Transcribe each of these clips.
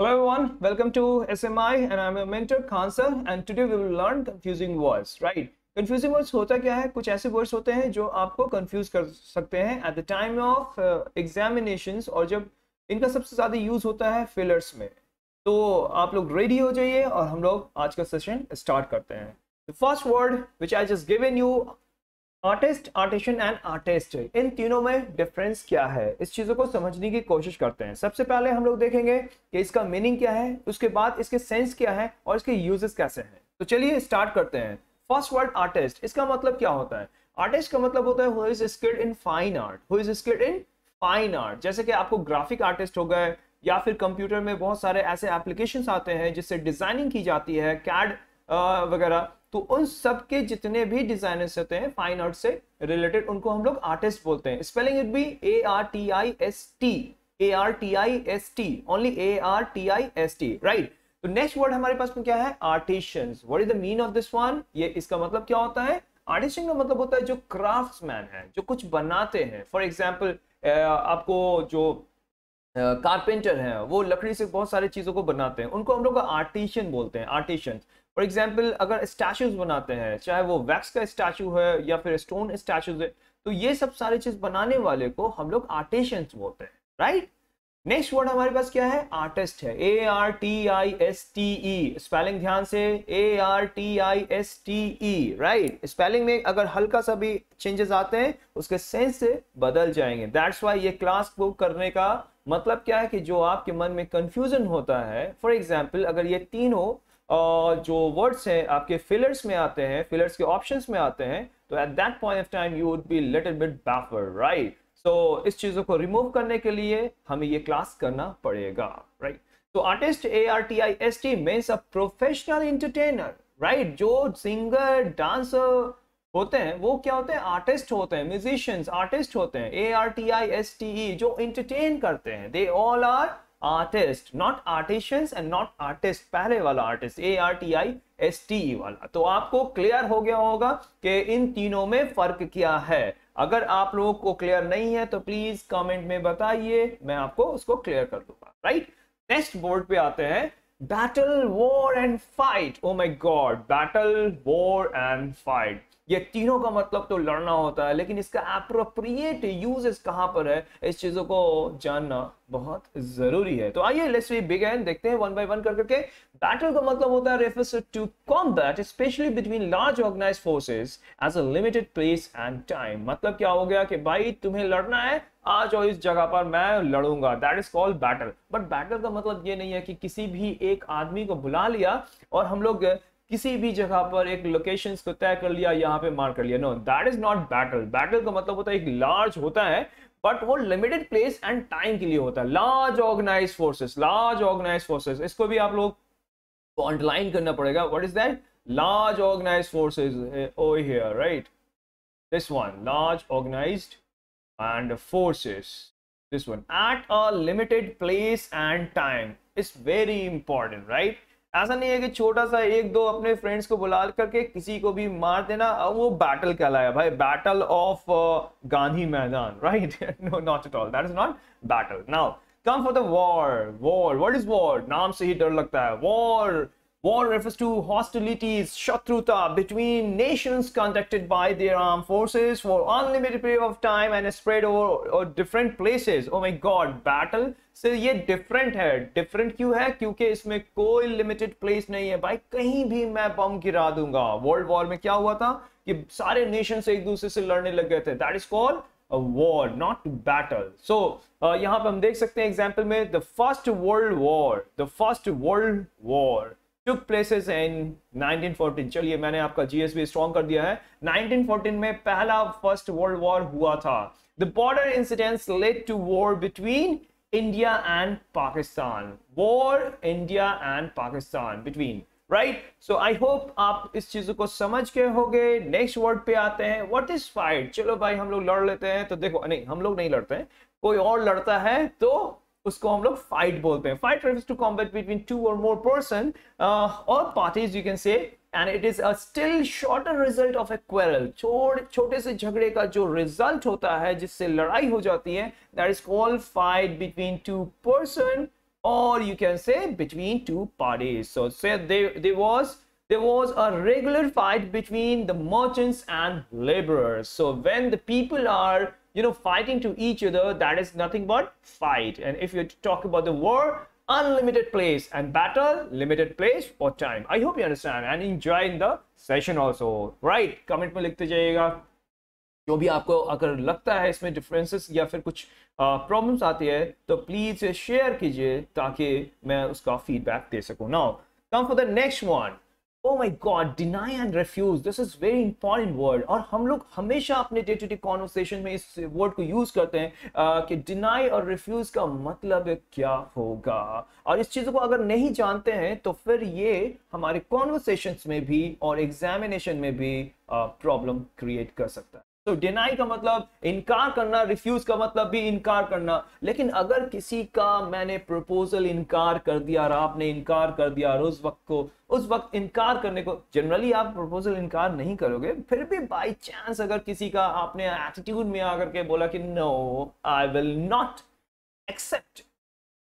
Hello everyone, welcome to SMI and I'm your mentor Khansa and today we will learn confusing words, right? Confusing words होता क्या है कुछ ऐसे words होते हैं जो आपको confuse कर सकते हैं at the time of uh, examinations और जब इनका सबसे ज़्यादा use होता है fillers में तो आप लोग ready हो जाइए और हम लोग आज का session start करते हैं The first word which I just given you artist artisan and artist इन तीनों में डिफरेंस क्या है इस चीज़ों को समझने की कोशिश करते हैं सबसे पहले हम लोग देखेंगे कि इसका मीनिंग क्या है उसके बाद इसके सेंस क्या है और इसके यूजेस कैसे हैं तो चलिए स्टार्ट करते हैं फर्स्ट वर्ड आर्टिस्ट इसका मतलब क्या होता है आर्टिस्ट का मतलब होता है who is skilled in fine art who is skilled in fine art जैसे कि आपको ग्राफिक आर्टिस्ट हो गए या फिर कंप्यूटर में बहुत सारे ऐसे एप्लीकेशन आते हैं जिससे डिजाइनिंग की जाती है कैड वगैरह तो उन सब के जितने भी डिजाइनर्स होते हैं फाइन आर्ट से रिलेटेड उनको हम लोग आर्टिस्ट बोलते हैं spelling it be A R T I S T A R T I S T only A R T I S T right तो नेक्स्ट वर्ड हमारे पास में क्या है artisans what is the mean of this one ये इसका मतलब क्या होता है आर्टिस्टिंग का मतलब होता है जो क्राफ्ट्समैन है जो कुछ बनाते हैं फॉर एग्जाम्पल आपको जो कारपेंटर uh, हैं वो लकड़ी से बहुत सारी चीज़ों को बनाते हैं उनको हम लोग आर्टिशियन बोलते हैं आर्टिशियंस फॉर एग्जाम्पल अगर स्टैचूज बनाते हैं चाहे वो वैक्स का स्टैचू है या फिर स्टोन स्टैचूज है तो ये सब सारी चीज बनाने वाले को हम लोग आर्टिशंस बोलते हैं राइट नेक्स्ट वर्ड हमारे पास क्या है आर्टिस्ट है A R T I S T E spelling ध्यान से A R T I S T E right spelling में अगर हल्का सा भी चेंजेस आते हैं उसके सेंस से बदल जाएंगे दैट्स वाई ये क्लास को करने का मतलब क्या है कि जो आपके मन में कंफ्यूजन होता है फॉर एग्जाम्पल अगर ये तीनों जो वर्ड्स हैं आपके फिलर्स में आते हैं फिलर्स के ऑप्शंस में आते हैं तो at that point of time you would be little bit baffled right so इस चीज़ों को रिमूव करने के लिए हमें ये क्लास करना पड़ेगा राइट तो artist A R T I S T means a professional entertainer right जो सिंगर डांसर होते हैं वो क्या होते हैं आर्टिस्ट होते हैं म्यूजिशियंस आर्टिस्ट होते हैं A R T I S T E जो इंटरटेन करते हैं they all are artiste not artisans and not artist पहले वाला artist A R T I S T E वाला तो आपको क्लियर हो गया होगा कि इन तीनों में फर्क क्या है अगर आप लोगों को क्लियर नहीं है तो प्लीज कमेंट में बताइए मैं आपको उसको क्लियर कर दूंगा राइट नेक्स्ट बोर्ड पे आते हैं battle war and fight oh my god battle war and fight ये तीनों का मतलब तो लड़ना होता है लेकिन इसका अप्रोप्रिएट यूज कहां पर है इस चीजों को जानना बहुत जरूरी है तो आइए लेट्स वी बिगिन देखते हैं वन बाय वन कर करके बैटल का मतलब होता है refers to combat specially between large organize forces as a limited place and time मतलब क्या हो गया कि भाई तुम्हें लड़ना है आज और इस जगह पर मैं लड़ूंगा that is called battle but battle का मतलब ये नहीं है कि किसी भी एक आदमी को बुला लिया और हम लोग किसी भी जगह पर एक लोकेशन को तय कर लिया यहाँ पे मार कर लिया no that is not battle battle का मतलब होता है एक लार्ज होता है बट वो लिमिटेड प्लेस एंड टाइम के लिए होता है large organize forces large organize forces इसको भी आप लोग ऑनलाइन करना पड़ेगा what is that large organize forces over here right this one large organized and forces this one at a limited place and time is very important right ऐसा नहीं है कि छोटा सा एक दो अपने फ्रेंड्स को बुला करके किसी को भी मार देना वो बैटल कहलाया भाई battle of Gandhi Maidan right no not at all that is not battle now come for the war war what is war नाम से ही डर लगता है war War refers to hostilities, shatruta, between nations conducted by their armed forces for unlimited period of time and spread over, different places. Oh my god, battle से ये different है different क्यों है क्योंकि इसमें कोई limited place नहीं है भाई कहीं भी मैं बम गिरा दूंगा वर्ल्ड वॉर में क्या हुआ था कि सारे नेशन एक दूसरे से लड़ने लग गए थे that is called war not battle so यहाँ पे हम देख सकते हैं एग्जाम्पल में the first world war the first world war took places in 1914 चलिए मैंने आपका जीएस भी स्ट्रॉन्ग कर दिया है 1914 में पहला फर्स्ट वर्ल्ड वॉर हुआ था the border incidents led to war between India and Pakistan war India and Pakistan between right so I hope आप इस चीज को समझ के होगे नेक्स्ट वर्ड पे आते हैं व्हाट इज फाइट चलो भाई हम लोग लड़ लेते हैं तो देखो नहीं हम लोग नहीं लड़ते हैं कोई और लड़ता है तो उसको हम लोग फाइट बोलते हैं fight refers to combat between two or more person or parties you can say and it is a still shorter result of a quarrel छोटे से झगड़े का जो रिजल्ट होता है जिससे लड़ाई हो जाती है that is called fight between two person or you can say between two parties so say there there was there was a regular fight between the merchants and laborers so when the people are you know, fighting to each other, that is nothing but fight. And if you talk about the war, unlimited place and battle, limited place or time. I hope you understand and enjoy in the session also. Right? Comment me. लिखते जाइएगा जो भी आपको अगर लगता है इसमें differences या फिर कुछ problems आती है तो please share कीजिए ताकि मैं उसका feedback दे सकूँ Now come for the next one. Oh my god deny and refuse this is very important word और हम लोग हमेशा अपने डे टू डे कॉन्वर्सेशन में इस वर्ड को यूज करते हैं कि डिनाई और रिफ्यूज का मतलब क्या होगा और इस चीज़ को अगर नहीं जानते हैं तो फिर ये हमारे कॉन्वर्सेशन में भी और एग्जामिनेशन में भी प्रॉब्लम क्रिएट कर सकता है तो डिनाई का मतलब इनकार करना रिफ्यूज का मतलब भी इनकार करना लेकिन अगर किसी का मैंने प्रपोजल इनकार कर दिया और आपने इनकार कर दिया और उस वक्त को उस वक्त इनकार करने को जनरली आप प्रपोजल इनकार नहीं करोगे फिर भी बाय चांस अगर किसी का आपने एटीट्यूड में आकर के बोला कि no I will not accept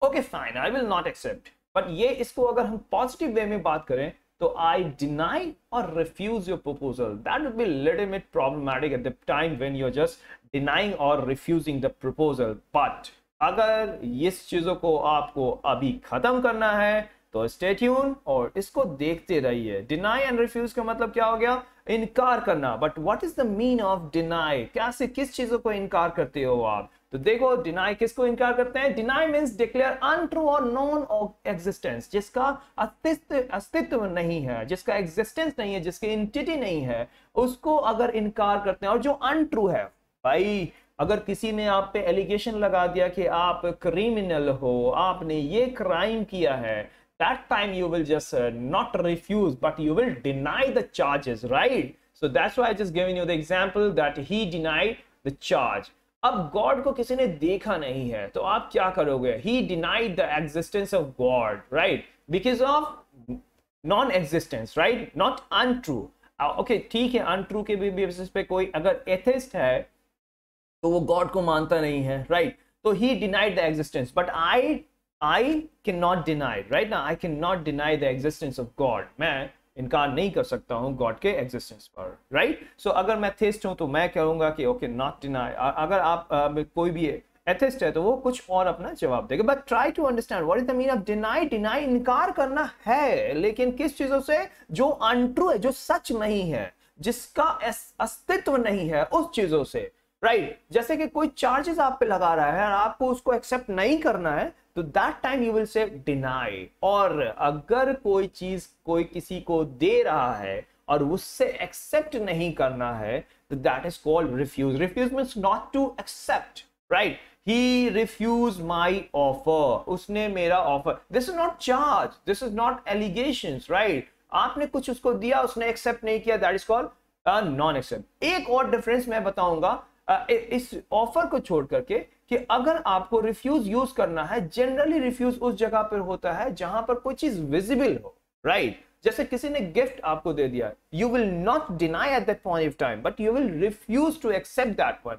okay fine I will not accept but ये इसको अगर हम पॉजिटिव वे में बात करें तो I deny or refuse your proposal that would be legitimate problematic at the time when you're just denying or refusing the proposal but अगर इस चीजों को आपको अभी खत्म करना है तो स्टेट्यून और इसको देखते रहिए डिनाई एंड रिफ्यूज का मतलब क्या हो गया इनकार करना but what is the mean of deny कैसे किस चीजों को इनकार करते हो आप तो देखो डिनाई किसको इनकार करते हैं deny mean declare untrue or non existence जिसका अस्तित्व अस्तित्व नहीं है जिसका एग्जिस्टेंस नहीं है जिसकी इंटिटी नहीं है उसको अगर इनकार करते हैं और जो अनट्रू है भाई अगर किसी ने आप पे एलिगेशन लगा दिया कि आप क्रिमिनल हो आपने ये क्राइम किया है that time you will just not refuse but you will deny the charges right so that's why I just giving you the example that he he the charge अब गॉड को किसी ने देखा नहीं है तो आप क्या करोगे he denied the existence of god right because of non existence right not untrue okay ठीक है अनट्रू के भी बेसिस पे कोई अगर एथिस्ट है तो वो गॉड को मानता नहीं है राइट right? तो he denied the existence but I I can not deny right ना I can not deny the existence of god मैं इनकार नहीं कर सकता हूँ गॉड के एग्जिस्टेंस पर राइट right? सो so, अगर मैं थेस्ट हूँ तो मैं कहूँगा कि ओके नॉट डिनाई अगर आप आ, कोई भी एथिस्ट है तो वो कुछ और अपना जवाब देगा but try to understand what is the mean of deny deny इनकार करना है लेकिन किस चीजों से जो अनट्रू है जो सच नहीं है जिसका अस्तित्व नहीं है उस चीजों से राइट right. जैसे कि कोई चार्जेस आप पे लगा रहा है और आपको उसको एक्सेप्ट नहीं करना है तो that time you will say deny और अगर कोई चीज कोई किसी को दे रहा है और उससे एक्सेप्ट नहीं करना है तो that is called refuse refuse means not to accept right he refuse my offer उसने मेरा offer this is not charge this is not allegation right आपने कुछ उसको दिया उसने एक्सेप्ट नहीं किया that is called non accept एक और डिफरेंस मैं बताऊंगा इस ऑफर को छोड़ करके कि अगर आपको रिफ्यूज यूज करना है जनरली रिफ्यूज उस जगह पर होता है जहां पर कोई चीज विजिबल हो राइट right? जैसे किसी ने गिफ्ट आपको दे दिया you will not deny at that point of time but you will refuse to accept that one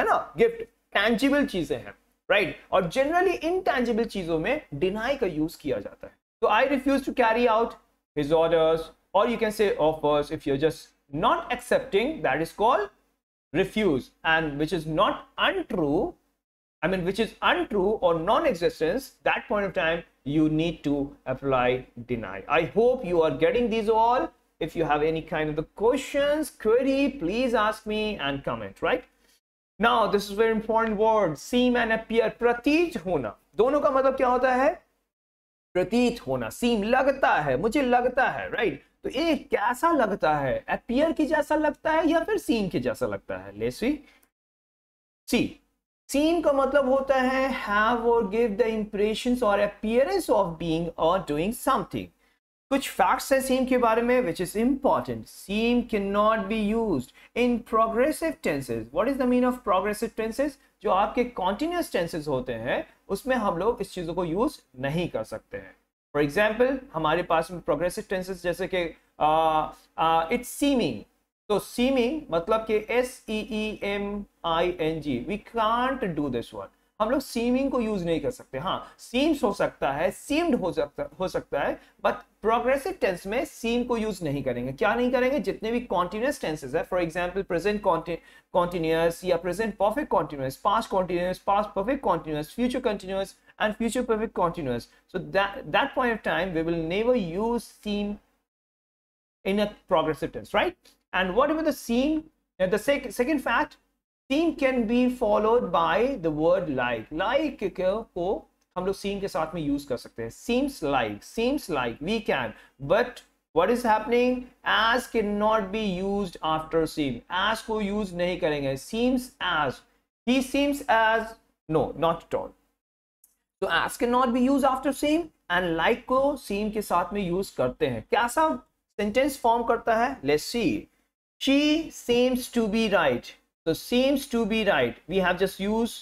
है ना गिफ्ट टैंजिबल चीजें हैं राइट right? और जनरली इन टैंजिबल चीजों में डिनाई का यूज किया जाता है तो I refuse to carry out orders और you can say offers if you are just not accepting that is called refuse and which is not untrue i mean which is untrue or non-existence that point of time you need to apply deny i hope you are getting these all if you have any kind of the questions query please ask me and comment right now this is very important word seem and appear pratit hona dono ka matlab kya hota hai pratit hona seem lagta hai mujhe lagta hai right तो ये कैसा लगता है appear की जैसा लगता है या फिर सीन के जैसा लगता है ले सी सी सीन का मतलब होता है have or give the impression or appearance of being or doing something कुछ फैक्ट्स हैं सीम के बारे में which is important seem can not be use in progressive tenses what is the mean of progressive tenses जो आपके continuous tenses होते हैं उसमें हम लोग इस चीज़ों को यूज नहीं कर सकते हैं फॉर एग्जाम्पल हमारे पास में प्रोग्रेसिव टेंसेस जैसे कि इट्स सीमिंग तो सीमिंग मतलब कि S E E M I N G we can't do this word हम लोग सीमिंग को यूज नहीं कर सकते हाँ सीम्स हो सकता है सीम्ड हो सकता हो सकता है बट प्रोग्रेसिव टेंस में सीम को यूज नहीं करेंगे क्या नहीं करेंगे जितने भी कॉन्टिन्यूस टेंसेज है फॉर एग्जाम्पल प्रेजेंट कॉन्टिन्यूस या present perfect continuous past continuous past perfect continuous future continuous and future perfect continuous. So that that point of time, we will never use seen in a progressive tense, right? And what about the seen? the sec second fact, seen can be followed by the word like. Like को हम लोग seen के साथ में use कर सकते हैं. Seems like, seems like, we can. But what is happening? As cannot be used after seen. As को use नहीं करेंगे. Seems as. He seems as. No, not at all. तो S can not be use after seem and like को seem के साथ में use करते हैं कैसा सेंटेंस फॉर्म करता है let's see she seems to be right तो seems to be right we have just use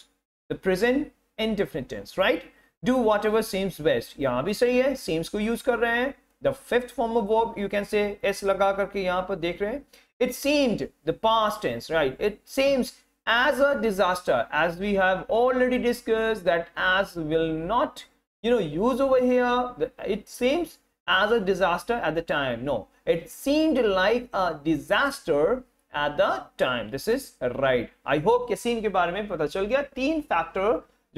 the present in different tense right do whatever seems best यहाँ भी सही है सेम्स को यूज कर रहे हैं the fifth form of verb you can say S लगा करके यहाँ पर देख रहे हैं it seemed the past tense right it seems as a disaster as we have already discussed that as will not you know use over here it seems as a disaster at the time no it seemed like a disaster at the time this is right i hope yasin ke bare mein pata chal gaya teen factor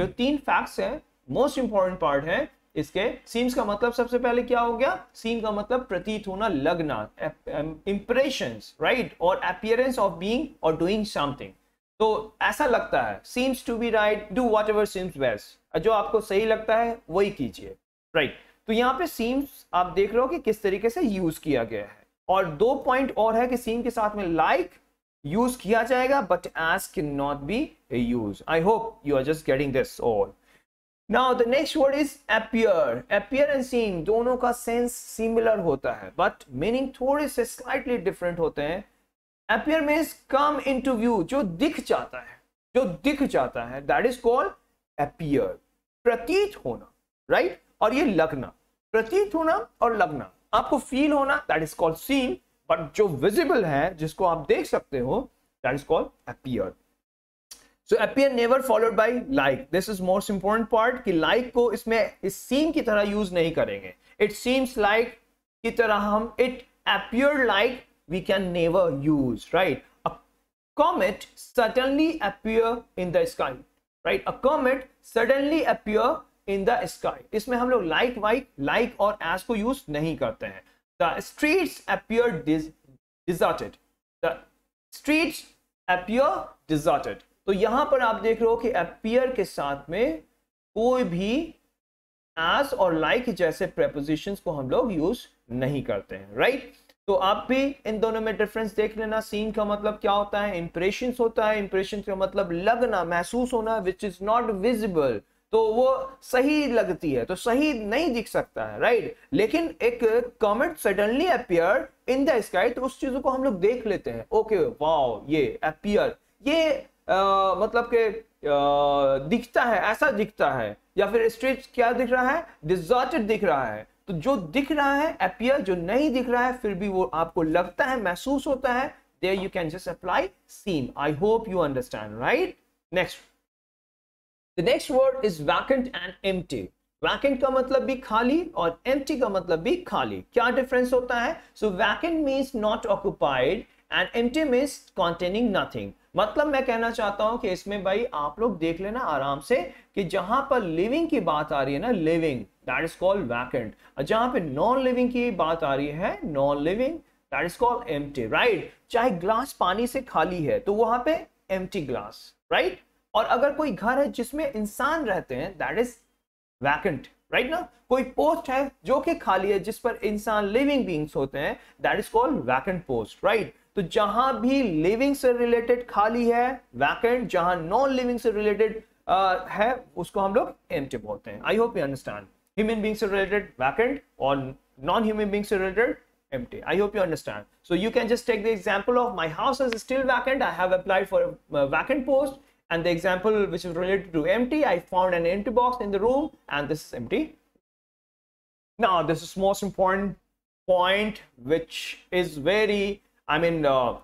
jo teen facts hain most important part hai इसके Seems का मतलब सबसे पहले क्या हो गया सीम का मतलब प्रतीत होना लगना impressions, right? Or appearance of being or doing something. तो ऐसा लगता है seems to be right do whatever seems best जो आपको सही लगता है वही कीजिए राइट right. तो यहाँ पे सीम्स आप देख रहे हो कि किस तरीके से यूज किया गया है और दो पॉइंट और है कि सीम के साथ में लाइक like, यूज किया जाएगा but S can not be use I hope you are just getting this all now the next word is appear appear and seem दोनों का सेंस सिमिलर होता है बट मीनिंग थोड़े से स्लाइटली डिफरेंट होते हैं appear means come into view जो दिख जाता है जो दिख जाता है दैट इज कॉल्ड अपियर प्रतीत होना राइट right? और ये लगना प्रतीत होना और लगना आपको फील होना that is called seem but जो विजिबल है जिसको आप देख सकते हो that is called appear so appear never followed by like this is most important part कि लाइक like को इसमें इस सीन की तरह यूज नहीं करेंगे इट सीम्स लाइक की तरह हम it appear like we can never use, right? A comet suddenly appear in the sky, right? A comet suddenly appear in the sky. isme hum log like, white like or as ko use nahi karte hain The streets appear des deserted. The streets appear deserted. तो यहां पर आप देख रहे हो कि appear के साथ में कोई भी as और like जैसे prepositions को हम लोग use नहीं करते हैं, right? तो आप भी इन दोनों में डिफरेंस देख लेना सीन का मतलब क्या होता है इंप्रेशन होता है इंप्रेशन का मतलब लगना महसूस होना विच इज नॉट विजिबल तो वो सही लगती है तो सही नहीं दिख सकता है राइट लेकिन एक comet suddenly appear in the sky तो उस चीजों को हम लोग देख लेते हैं ओके वाओ ये अपियर ये आ, मतलब के आ, दिखता है ऐसा दिखता है या फिर स्ट्रेट क्या दिख रहा है डिजॉर्टेड दिख रहा है तो जो दिख रहा है अपियर जो नहीं दिख रहा है फिर भी वो आपको लगता है महसूस होता है there you can just apply seem I hope you understand right next the next word is vacant and एम वैकेंट का मतलब भी खाली और एम का मतलब भी खाली क्या डिफरेंस होता है so vacant means not occupied and empty means containing nothing मतलब मैं कहना चाहता हूं कि इसमें भाई आप लोग देख लेना आराम से कि जहां पर लिविंग की बात आ रही है ना living that is called vacant और जहां पे नॉन लिविंग की बात आ रही है non living that is called empty right चाहे ग्लास पानी से खाली है तो वहां पे एम्प्टी ग्लास राइट और अगर कोई घर है जिसमें इंसान रहते हैं दैट इज वैकेंट राइट ना कोई पोस्ट है जो कि खाली है जिस पर इंसान लिविंग बींग्स होते हैं that is called vacant post right तो जहां भी लिविंग से रिलेटेड खाली है वैकेंट जहां नॉन लिविंग से रिलेटेड है उसको हम लोग एम्प्टी बोलते हैं I hope you understand human being से रिलेटेड वैकेंट और नॉन ह्यूमन बींग से related empty i hope you understand so you can just take the example of my house is still vacant i have applied for a vacant post and the example which is related to empty i found an empty box in the room and this is empty now this is most important point which is very I mean, uh,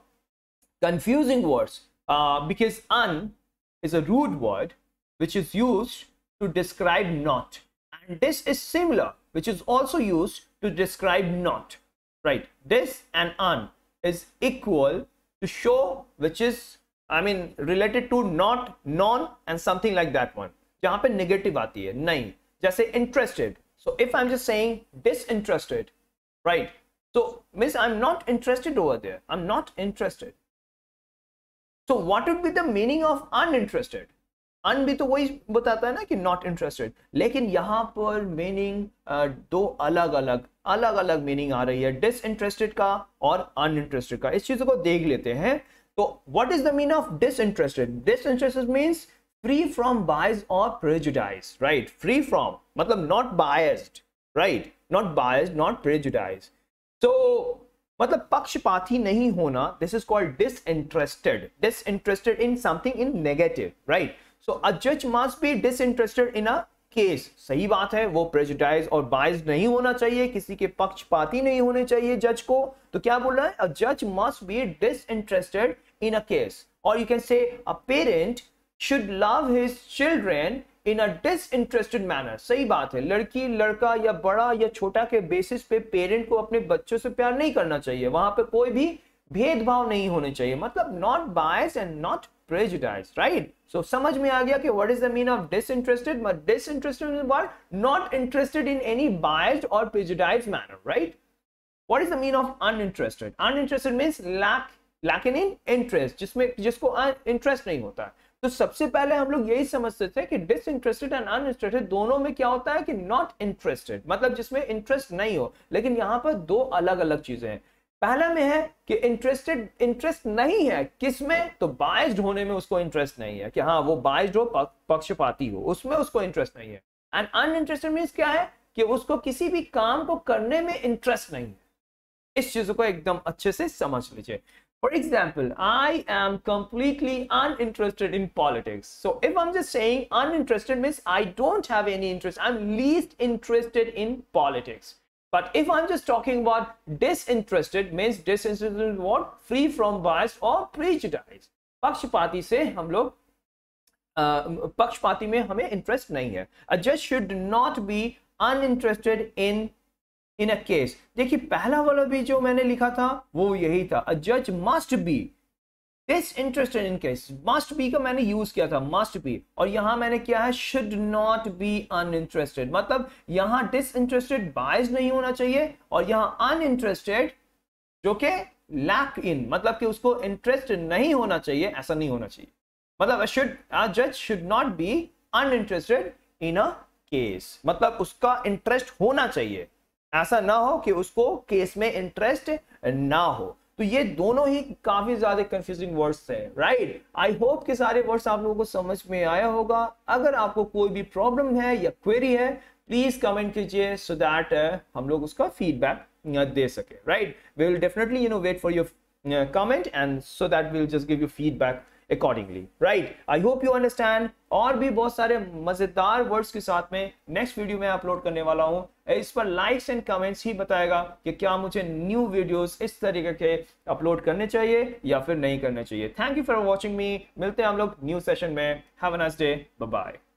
confusing words uh, because un is a root word which is used to describe not. And this is similar, which is also used to describe not, right? This and un is equal to show, which is, I mean, related to not, non, and something like that one. जहाँ पे negative आती है, नहीं. जैसे interested. So if I'm just saying disinterested, right? So means I'm not interested over there. I'm not interested. So what would be the meaning of uninterested? अन भी तो वही बताता है ना कि नॉट इंटरेस्टेड लेकिन यहाँ पर मीनिंग दो अलग अलग अलग अलग मीनिंग आ रही है डिस इंटरेस्टेड का और अन इंटरेस्टेड का इस चीज को देख लेते हैं तो what is the mean of disinterested disinterested means free from bias or prejudice right free from मतलब not biased right not biased not prejudice तो मतलब पक्षपाती नहीं होना this is called disinterested disinterested in something in negative right so a जज must be disinterested in a case सही बात है वो प्रेजुडाइज और बाइज नहीं होना चाहिए किसी के पक्षपाती नहीं होने चाहिए जज को तो क्या बोल रहा है अ जज must be disinterested in a case और you can say a parent should love his children in a disinterested manner सही बात है लड़की लड़का या बड़ा या छोटा के बेसिस पे पेरेंट को अपने बच्चों से प्यार नहीं करना चाहिए वहां पे कोई भी भेदभाव नहीं होने चाहिए मतलब not bias and not prejudice right so समझ में आ गया कि what is the mean of disinterested disinterested bar not interested in any biased or prejudice manner right what is the mean of uninterested uninterested means lack lack in interest जिसमें जिसको interest नहीं होता है तो सबसे पहले हम लोग यही समझते थे कि डिसइंटरेस्टेड एंड अनइंटरेस्टेड दोनों में क्या होता है कि नॉट इंटरेस्टेड मतलब जिसमें इंटरेस्ट नहीं हो लेकिन यहां पर दो अलग अलग चीजें हैं पहला में है कि इंटरेस्टेड इंटरेस्ट नहीं है किसमें तो बाइस्ड होने में उसको इंटरेस्ट नहीं है कि हाँ वो बाइस्ड हो पक्षपाती हो उसमें उसको इंटरेस्ट नहीं है एंड अनइंटरेस्टेड मीन्स क्या है कि उसको किसी भी काम को करने में इंटरेस्ट नहीं है इस चीज को एकदम अच्छे से समझ लीजिए For example, I am completely uninterested in politics. So if I'm just saying uninterested means I don't have any interest. I'm least interested in politics. But if I'm just talking about disinterested means disinterested in what? Free from bias or prejudice. पक्षपाती से hamlo लोग me में interest nahi hai. है a should not be uninterested in in a case देखिए पहला वाला भी जो मैंने लिखा था वो यही था अ जज must be disinterested in case must be का मैंने यूज किया था मस्ट बी और यहां मैंने क्या है शुड नॉट बी अनइंटरेस्टेड मतलब यहां डिसइंटरेस्टेड बायस नहीं होना चाहिए और यहां अनइंटरेस्टेड जो के लैक इन मतलब कि उसको इंटरेस्ट नहीं होना चाहिए ऐसा नहीं होना चाहिए मतलब शुड अ जज should not be uninterested in a case मतलब उसका इंटरेस्ट होना चाहिए ऐसा ना हो कि उसको केस में इंटरेस्ट ना हो तो ये दोनों ही काफी ज्यादा कंफ्यूजिंग वर्ड्स हैं राइट आई होप कि सारे वर्ड्स आप लोगों को समझ में आया होगा अगर आपको कोई भी प्रॉब्लम है या क्वेरी है प्लीज कमेंट कीजिए सो दैट uh, हम लोग उसका फीडबैक uh, दे सके right we will definitely you know wait for your comment and so that will just give you feedback accordingly right I hope you understand और भी बहुत सारे मजेदार वर्ड्स के साथ में नेक्स्ट वीडियो में अपलोड करने वाला हूँ इस पर लाइक्स एंड कमेंट्स ही बताएगा कि क्या मुझे न्यू वीडियोस इस तरीके के अपलोड करने चाहिए या फिर नहीं करने चाहिए thank you for watching me मिलते हैं हम लोग न्यू सेशन में have a nice day bye